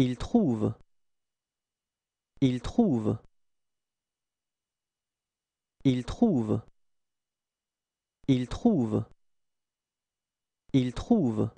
Il trouve. Il trouve. Il trouve. Il trouve. Il trouve.